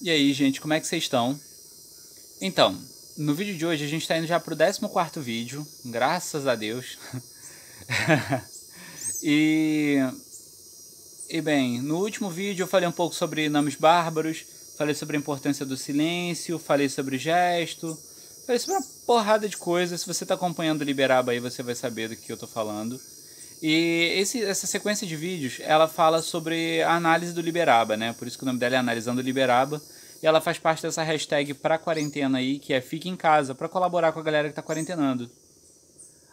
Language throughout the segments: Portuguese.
E aí, gente, como é que vocês estão? Então, no vídeo de hoje a gente está indo já para o 14 vídeo, graças a Deus. e... E bem, no último vídeo eu falei um pouco sobre nomes bárbaros, falei sobre a importância do silêncio, falei sobre gesto, falei sobre uma porrada de coisas. Se você está acompanhando o Liberaba aí, você vai saber do que eu estou falando. E esse, essa sequência de vídeos, ela fala sobre a análise do Liberaba, né? Por isso que o nome dela é Analisando Liberaba. E ela faz parte dessa hashtag pra quarentena aí, que é Fique em Casa, para colaborar com a galera que tá quarentenando.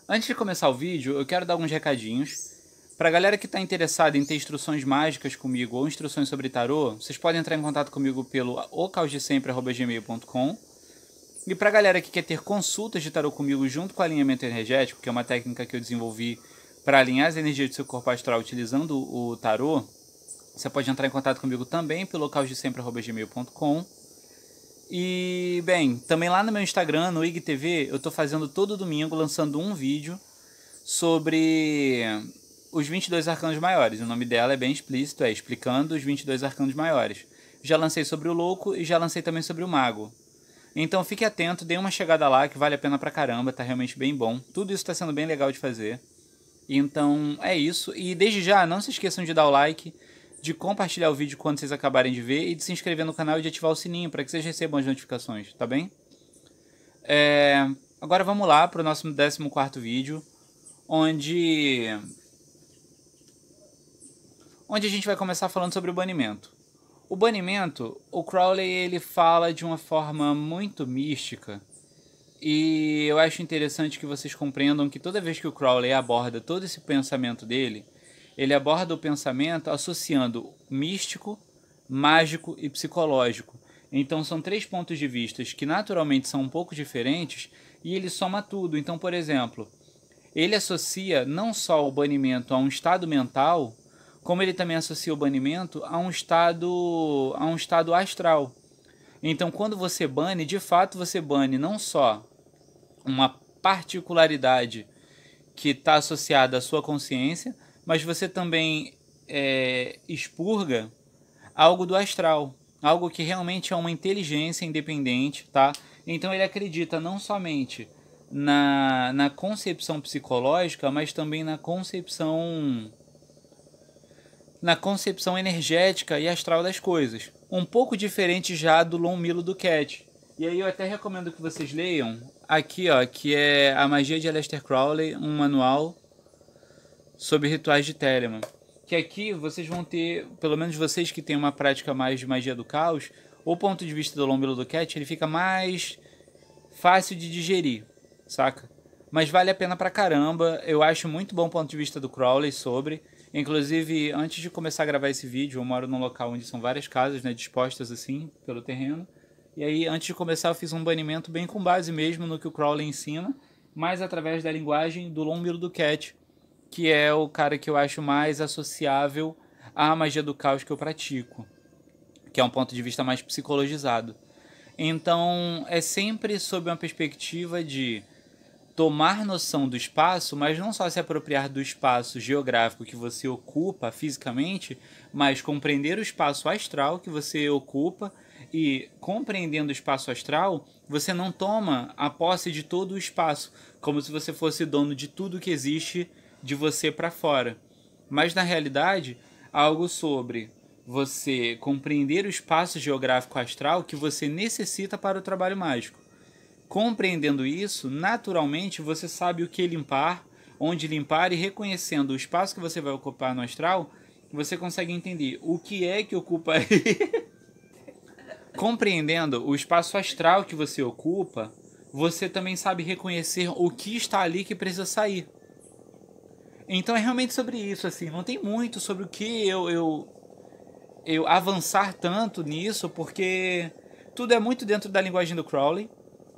Antes de começar o vídeo, eu quero dar alguns recadinhos. Pra galera que tá interessada em ter instruções mágicas comigo ou instruções sobre tarô, vocês podem entrar em contato comigo pelo ocausdesempre.gmail.com. E pra galera que quer ter consultas de tarô comigo junto com alinhamento energético, que é uma técnica que eu desenvolvi para alinhar as energias do seu corpo astral utilizando o tarô, você pode entrar em contato comigo também pelo localdesempre.gmail.com. E, bem, também lá no meu Instagram, no IGTV, eu estou fazendo todo domingo, lançando um vídeo sobre os 22 arcanos maiores. O nome dela é bem explícito, é Explicando os 22 arcanos maiores. Já lancei sobre o louco e já lancei também sobre o mago. Então fique atento, dê uma chegada lá que vale a pena pra caramba, tá realmente bem bom. Tudo isso tá sendo bem legal de fazer. Então é isso. E desde já, não se esqueçam de dar o like, de compartilhar o vídeo quando vocês acabarem de ver e de se inscrever no canal e de ativar o sininho para que vocês recebam as notificações, tá bem? É... Agora vamos lá para o nosso 14 vídeo, onde. Onde a gente vai começar falando sobre o banimento. O banimento, o Crowley ele fala de uma forma muito mística e eu acho interessante que vocês compreendam que toda vez que o Crowley aborda todo esse pensamento dele, ele aborda o pensamento associando místico, mágico e psicológico. Então são três pontos de vista que naturalmente são um pouco diferentes e ele soma tudo. Então, por exemplo, ele associa não só o banimento a um estado mental, como ele também associa o banimento a um estado a um estado astral. Então, quando você bane, de fato você bane não só uma particularidade que está associada à sua consciência, mas você também é, expurga algo do astral, algo que realmente é uma inteligência independente, tá? Então ele acredita não somente na, na concepção psicológica, mas também na concepção na concepção energética e astral das coisas. Um pouco diferente já do Lon Milo do Cat, e aí eu até recomendo que vocês leiam aqui, ó, que é A Magia de Aleister Crowley, um manual sobre rituais de Telemann. Que aqui vocês vão ter, pelo menos vocês que têm uma prática mais de magia do caos, o ponto de vista do Lombelo do Cat, ele fica mais fácil de digerir, saca? Mas vale a pena pra caramba. Eu acho muito bom o ponto de vista do Crowley sobre. Inclusive, antes de começar a gravar esse vídeo, eu moro num local onde são várias casas, né, dispostas assim pelo terreno. E aí, antes de começar, eu fiz um banimento bem com base mesmo no que o Crowley ensina, mas através da linguagem do Lombiro do Cat, que é o cara que eu acho mais associável à magia do caos que eu pratico, que é um ponto de vista mais psicologizado. Então, é sempre sob uma perspectiva de tomar noção do espaço, mas não só se apropriar do espaço geográfico que você ocupa fisicamente, mas compreender o espaço astral que você ocupa e compreendendo o espaço astral, você não toma a posse de todo o espaço, como se você fosse dono de tudo que existe de você para fora. Mas na realidade, algo sobre você compreender o espaço geográfico astral que você necessita para o trabalho mágico. Compreendendo isso, naturalmente você sabe o que limpar, onde limpar e reconhecendo o espaço que você vai ocupar no astral, você consegue entender o que é que ocupa aí compreendendo o espaço astral que você ocupa, você também sabe reconhecer o que está ali que precisa sair. Então é realmente sobre isso, assim, não tem muito sobre o que eu, eu, eu avançar tanto nisso, porque tudo é muito dentro da linguagem do Crowley,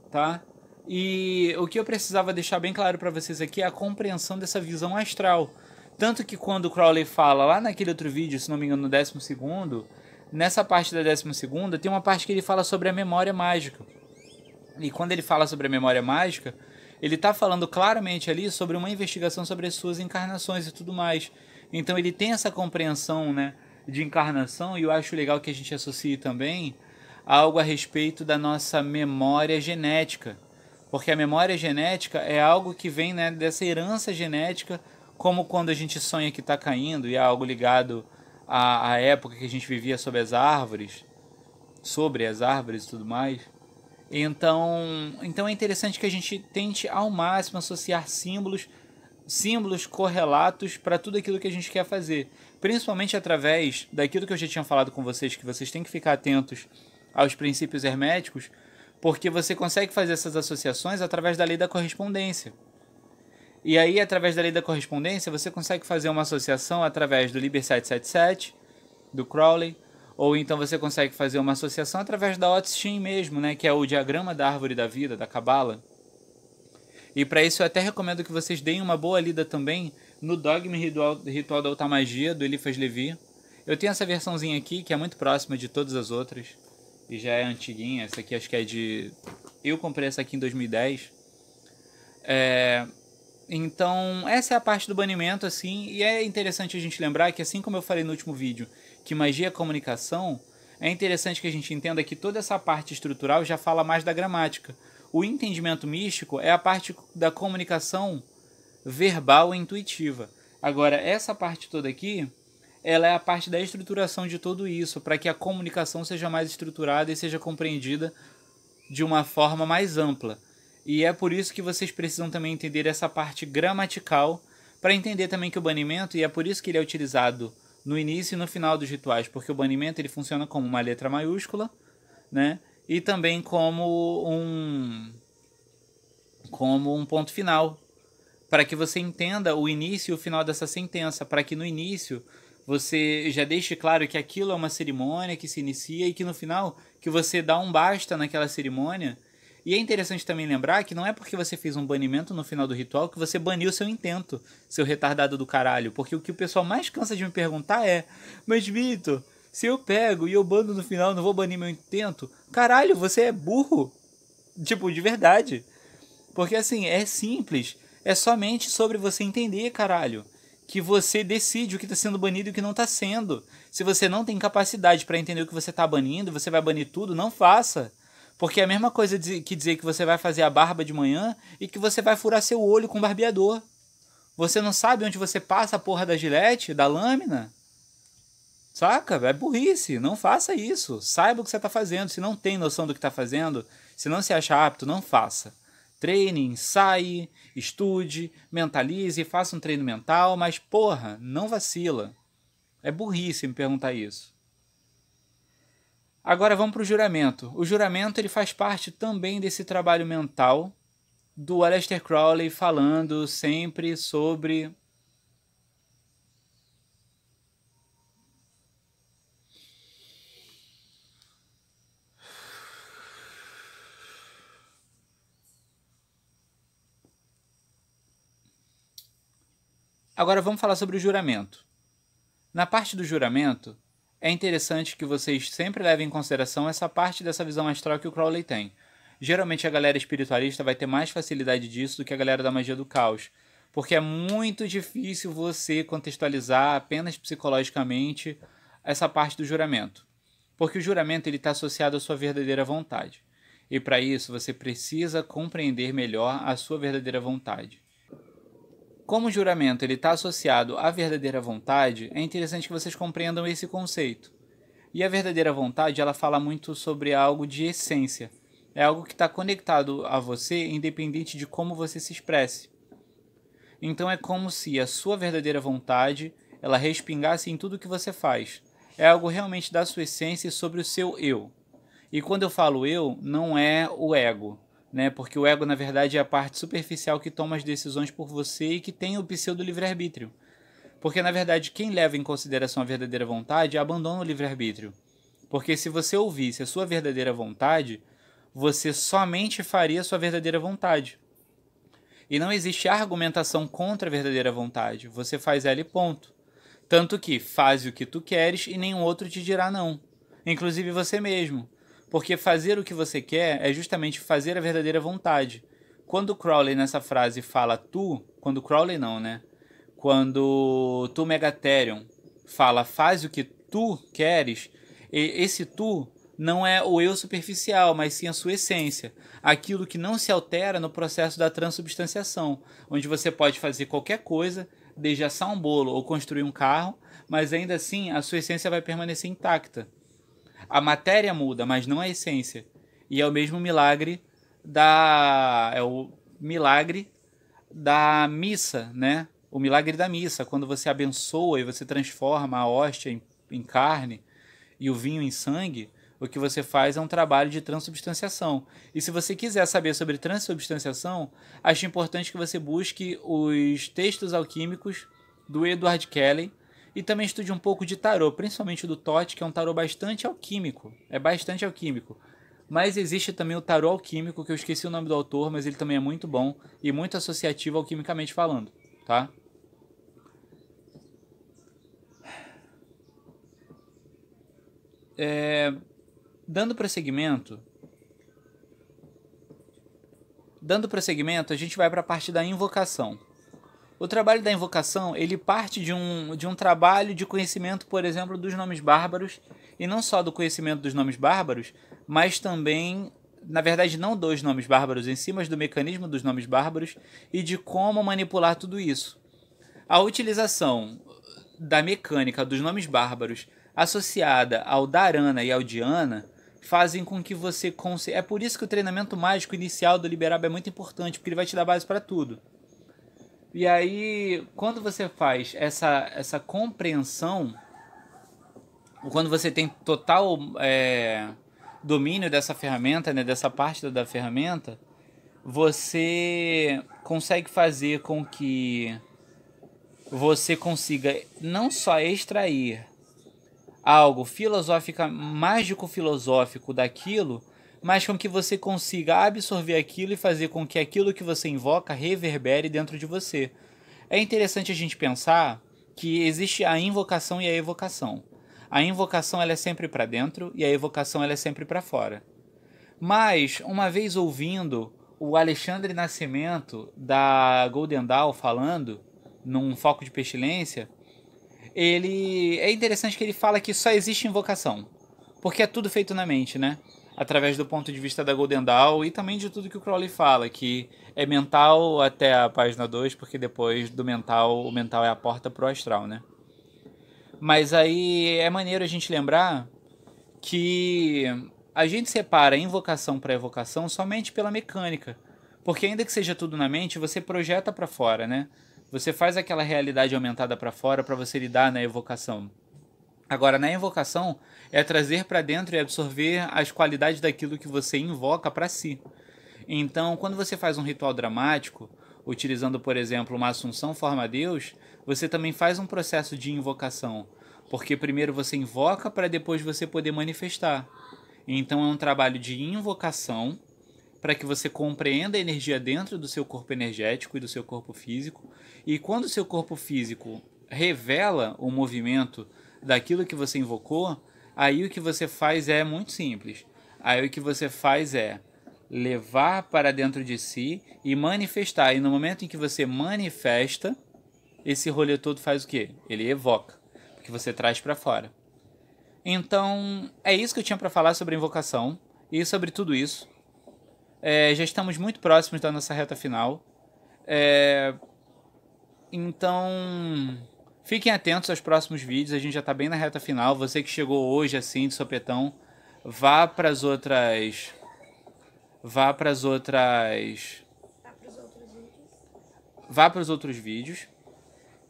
tá? E o que eu precisava deixar bem claro para vocês aqui é a compreensão dessa visão astral. Tanto que quando o Crowley fala lá naquele outro vídeo, se não me engano, no décimo segundo, nessa parte da 12 tem uma parte que ele fala sobre a memória mágica. E quando ele fala sobre a memória mágica, ele está falando claramente ali sobre uma investigação sobre as suas encarnações e tudo mais. Então ele tem essa compreensão né, de encarnação, e eu acho legal que a gente associe também algo a respeito da nossa memória genética. Porque a memória genética é algo que vem né, dessa herança genética, como quando a gente sonha que está caindo e é algo ligado a, a época que a gente vivia sob as árvores, sobre as árvores e tudo mais. Então, então é interessante que a gente tente ao máximo associar símbolos, símbolos correlatos para tudo aquilo que a gente quer fazer, principalmente através daquilo que eu já tinha falado com vocês que vocês têm que ficar atentos aos princípios herméticos, porque você consegue fazer essas associações através da lei da correspondência. E aí, através da lei da correspondência, você consegue fazer uma associação através do Liber 777, do Crowley, ou então você consegue fazer uma associação através da Otstein mesmo, né, que é o diagrama da árvore da vida, da Kabbalah. E para isso eu até recomendo que vocês deem uma boa lida também no Dogma Ritual, Ritual da Alta Magia, do Elifas Levi. Eu tenho essa versãozinha aqui, que é muito próxima de todas as outras, e já é antiguinha, essa aqui acho que é de... Eu comprei essa aqui em 2010. É... Então, essa é a parte do banimento, assim, e é interessante a gente lembrar que, assim como eu falei no último vídeo, que magia é comunicação, é interessante que a gente entenda que toda essa parte estrutural já fala mais da gramática. O entendimento místico é a parte da comunicação verbal e intuitiva. Agora, essa parte toda aqui, ela é a parte da estruturação de tudo isso, para que a comunicação seja mais estruturada e seja compreendida de uma forma mais ampla. E é por isso que vocês precisam também entender essa parte gramatical para entender também que o banimento, e é por isso que ele é utilizado no início e no final dos rituais, porque o banimento ele funciona como uma letra maiúscula, né? E também como um como um ponto final, para que você entenda o início e o final dessa sentença, para que no início você já deixe claro que aquilo é uma cerimônia que se inicia e que no final que você dá um basta naquela cerimônia e é interessante também lembrar que não é porque você fez um banimento no final do ritual que você baniu seu intento, seu retardado do caralho. Porque o que o pessoal mais cansa de me perguntar é: Mas Vitor, se eu pego e eu bando no final, não vou banir meu intento? Caralho, você é burro! Tipo, de verdade. Porque assim, é simples. É somente sobre você entender, caralho. Que você decide o que está sendo banido e o que não está sendo. Se você não tem capacidade para entender o que você está banindo, você vai banir tudo, não faça porque é a mesma coisa que dizer que você vai fazer a barba de manhã e que você vai furar seu olho com barbeador. Você não sabe onde você passa a porra da gilete, da lâmina? Saca? É burrice. Não faça isso. Saiba o que você está fazendo. Se não tem noção do que está fazendo, se não se acha apto, não faça. Treine, ensaie, estude, mentalize, faça um treino mental, mas porra, não vacila. É burrice me perguntar isso. Agora vamos para o juramento. O juramento ele faz parte também desse trabalho mental do Aleister Crowley falando sempre sobre Agora vamos falar sobre o juramento. Na parte do juramento, é interessante que vocês sempre levem em consideração essa parte dessa visão astral que o Crowley tem. Geralmente a galera espiritualista vai ter mais facilidade disso do que a galera da magia do caos, porque é muito difícil você contextualizar apenas psicologicamente essa parte do juramento, porque o juramento ele está associado à sua verdadeira vontade. E para isso você precisa compreender melhor a sua verdadeira vontade. Como o juramento está associado à verdadeira vontade, é interessante que vocês compreendam esse conceito. E a verdadeira vontade ela fala muito sobre algo de essência. É algo que está conectado a você, independente de como você se expresse. Então é como se a sua verdadeira vontade ela respingasse em tudo que você faz. É algo realmente da sua essência e sobre o seu eu. E quando eu falo eu, não é o ego, né? Porque o ego, na verdade, é a parte superficial que toma as decisões por você e que tem o pseudo livre-arbítrio. Porque, na verdade, quem leva em consideração a verdadeira vontade abandona o livre-arbítrio. Porque se você ouvisse a sua verdadeira vontade, você somente faria a sua verdadeira vontade. E não existe argumentação contra a verdadeira vontade. Você faz ela e ponto. Tanto que faz o que tu queres e nenhum outro te dirá não. Inclusive você mesmo. Porque fazer o que você quer é justamente fazer a verdadeira vontade. Quando Crowley nessa frase fala tu, quando Crowley não, né? Quando tu Megatherion fala faz o que tu queres, esse tu não é o eu superficial, mas sim a sua essência, aquilo que não se altera no processo da transubstanciação, onde você pode fazer qualquer coisa, desde assar um bolo ou construir um carro, mas ainda assim a sua essência vai permanecer intacta. A matéria muda, mas não a essência. E é o mesmo milagre da. É o milagre da missa, né? O milagre da missa, quando você abençoa e você transforma a hóstia em, em carne e o vinho em sangue, o que você faz é um trabalho de transubstanciação. E se você quiser saber sobre transubstanciação, acho importante que você busque os textos alquímicos do Edward Kelly, e também estude um pouco de tarô, principalmente do Tote, que é um tarô bastante alquímico. É bastante alquímico. Mas existe também o tarô alquímico, que eu esqueci o nome do autor, mas ele também é muito bom e muito associativo alquimicamente falando, tá? É, dando prosseguimento, dando prosseguimento, a gente vai para a parte da invocação. O trabalho da invocação, ele parte de um, de um trabalho de conhecimento, por exemplo, dos nomes bárbaros, e não só do conhecimento dos nomes bárbaros, mas também, na verdade, não dos nomes bárbaros em si, mas do mecanismo dos nomes bárbaros e de como manipular tudo isso. A utilização da mecânica dos nomes bárbaros associada ao Dharana e ao Diana fazem com que você consiga. É por isso que o treinamento mágico inicial do Liberab é muito importante, porque ele vai te dar base para tudo. E aí, quando você faz essa, essa compreensão, quando você tem total é, domínio dessa ferramenta, né, dessa parte da ferramenta, você consegue fazer com que você consiga não só extrair algo filosófico mágico filosófico daquilo, mas com que você consiga absorver aquilo e fazer com que aquilo que você invoca reverbere dentro de você. É interessante a gente pensar que existe a invocação e a evocação. A invocação ela é sempre para dentro e a evocação ela é sempre para fora. Mas, uma vez ouvindo o Alexandre Nascimento da Golden Dawn falando num foco de pestilência, ele é interessante que ele fala que só existe invocação, porque é tudo feito na mente, né? através do ponto de vista da Golden Dawn e também de tudo que o Crowley fala, que é mental até a página 2, porque depois do mental, o mental é a porta pro astral, né? Mas aí é maneiro a gente lembrar que a gente separa invocação para evocação somente pela mecânica. Porque ainda que seja tudo na mente, você projeta para fora, né? Você faz aquela realidade aumentada para fora para você lidar na evocação. Agora, na invocação, é trazer para dentro e absorver as qualidades daquilo que você invoca para si. Então, quando você faz um ritual dramático, utilizando, por exemplo, uma Assunção Forma Deus, você também faz um processo de invocação, porque primeiro você invoca para depois você poder manifestar. Então, é um trabalho de invocação para que você compreenda a energia dentro do seu corpo energético e do seu corpo físico, e quando o seu corpo físico revela o movimento daquilo que você invocou, aí o que você faz é muito simples. Aí o que você faz é levar para dentro de si e manifestar. E no momento em que você manifesta, esse rolê todo faz o quê? Ele evoca, porque você traz para fora. Então, é isso que eu tinha para falar sobre invocação e sobre tudo isso. É, já estamos muito próximos da nossa reta final. É, então Fiquem atentos aos próximos vídeos, a gente já está bem na reta final. Você que chegou hoje assim de sopetão, vá para as outras vá para as outras vá para os outros vídeos.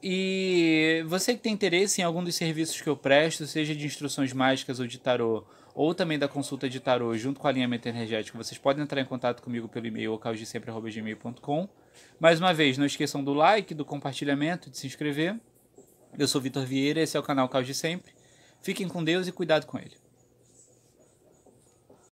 E você que tem interesse em algum dos serviços que eu presto, seja de instruções mágicas ou de tarô, ou também da consulta de tarô junto com a alinhamento energético, vocês podem entrar em contato comigo pelo e-mail ocaldesempre.gmail.com. Mais uma vez, não esqueçam do like, do compartilhamento, de se inscrever. Eu sou Vitor Vieira, esse é o canal Caos de Sempre. Fiquem com Deus e cuidado com ele.